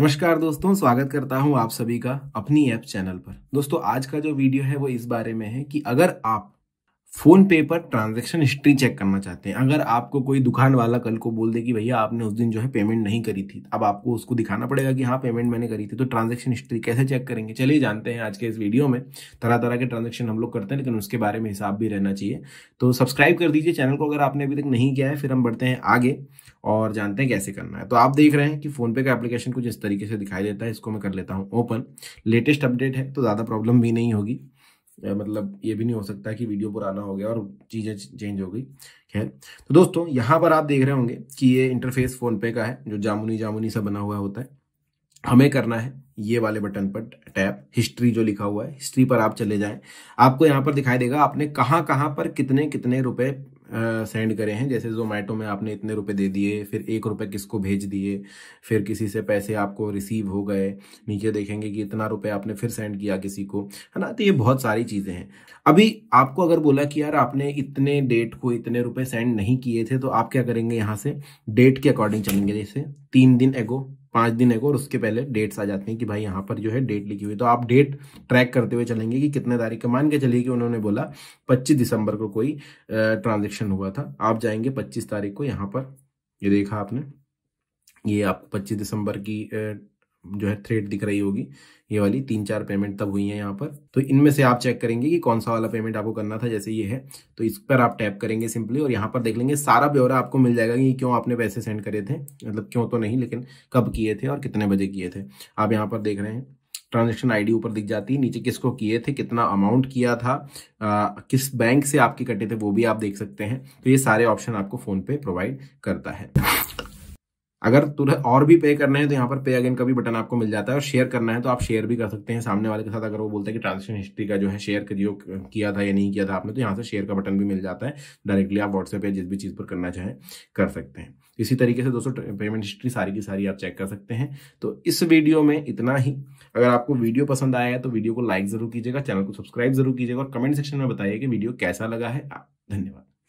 नमस्कार दोस्तों स्वागत करता हूं आप सभी का अपनी ऐप चैनल पर दोस्तों आज का जो वीडियो है वो इस बारे में है कि अगर आप फोन पे पर ट्रांजैक्शन हिस्ट्री चेक करना चाहते हैं अगर आपको कोई दुकान वाला कल को बोल दे कि भैया आपने उस दिन जो है पेमेंट नहीं करी थी अब आपको उसको दिखाना पड़ेगा कि हाँ पेमेंट मैंने करी थी तो ट्रांजैक्शन हिस्ट्री कैसे चेक करेंगे चलिए जानते हैं आज के इस वीडियो में तरह तरह के ट्रांजेक्शन हम लोग करते हैं लेकिन उसके बारे में हिसाब भी रहना चाहिए तो सब्सक्राइब कर दीजिए चैनल को अगर आपने अभी तक नहीं किया है फिर हम बढ़ते हैं आगे और जानते हैं कैसे करना है तो आप देख रहे हैं कि फोनपे का एप्लीकेशन कुछ इस तरीके से दिखाई देता है इसको मैं कर लेता हूँ ओपन लेटेस्ट अपडेट है तो ज़्यादा प्रॉब्लम भी नहीं होगी मतलब ये भी नहीं हो सकता कि वीडियो पुराना हो गया और चीज़ें चेंज हो गई खैर तो दोस्तों यहाँ पर आप देख रहे होंगे कि ये इंटरफेस फ़ोनपे का है जो जामुनी जामुनी सा बना हुआ होता है हमें करना है ये वाले बटन पर टैप हिस्ट्री जो लिखा हुआ है हिस्ट्री पर आप चले जाएं आपको यहाँ पर दिखाई देगा आपने कहाँ कहाँ पर कितने कितने रुपए सेंड करे हैं जैसे जोमेटो में आपने इतने रुपए दे दिए फिर एक रुपए किसको भेज दिए फिर किसी से पैसे आपको रिसीव हो गए नीचे देखेंगे कि इतना रुपए आपने फिर सेंड किया किसी को है ना तो ये बहुत सारी चीज़ें हैं अभी आपको अगर बोला कि यार आपने इतने डेट को इतने रुपये सेंड नहीं किए थे तो आप क्या करेंगे यहाँ से डेट के अकॉर्डिंग चलेंगे जैसे तीन दिन एगो पाँच दिन एक और उसके पहले डेट्स आ जाते हैं कि भाई यहाँ पर जो है डेट लिखी हुई तो आप डेट ट्रैक करते हुए चलेंगे कि कितने तारीख का मान के चलिए कि उन्होंने बोला 25 दिसंबर को कोई ट्रांजेक्शन हुआ था आप जाएंगे 25 तारीख को यहाँ पर ये देखा आपने ये आपको 25 दिसंबर की जो है थ्रेड दिख रही होगी ये वाली तीन चार पेमेंट तब हुई है यहाँ पर तो इनमें से आप चेक करेंगे कि कौन सा वाला पेमेंट आपको करना था जैसे ये है तो इस पर आप टैप करेंगे सिंपली और यहाँ पर देख लेंगे सारा ब्यौरा आपको मिल जाएगा कि क्यों आपने पैसे सेंड करे थे मतलब क्यों तो नहीं लेकिन कब किए थे और कितने बजे किए थे आप यहाँ पर देख रहे हैं ट्रांजेक्शन आईडी ऊपर दिख जाती है नीचे किसको किए थे कितना अमाउंट किया था आ, किस बैंक से आपके कटे थे वो भी आप देख सकते हैं तो ये सारे ऑप्शन आपको फोन पे प्रोवाइड करता है अगर तुरंत और भी पे करना है तो यहाँ पर पे अगेन का भी बटन आपको मिल जाता है और शेयर करना है तो आप शेयर भी कर सकते हैं सामने वाले के साथ अगर वो बोलते हैं कि ट्रांजेक्शन हिस्ट्री का जो है शेयर करियो किया था या नहीं किया था आपने तो यहाँ से शेयर का बटन भी मिल जाता है डायरेक्टली आप व्हाट्सएप या जिस भी चीज़ पर करना चाहें कर सकते हैं इसी तरीके से दोस्तों पेमेंट हिस्ट्री सारी की सारी आप चेक कर सकते हैं तो इस वीडियो में इतना ही अगर आपको वीडियो पसंद आया है तो वीडियो को लाइक ज़रूर कीजिएगा चैनल को सब्सक्राइब जरूर कीजिएगा और कमेंट सेक्शन में बताइए कि वीडियो कैसा लगा है धन्यवाद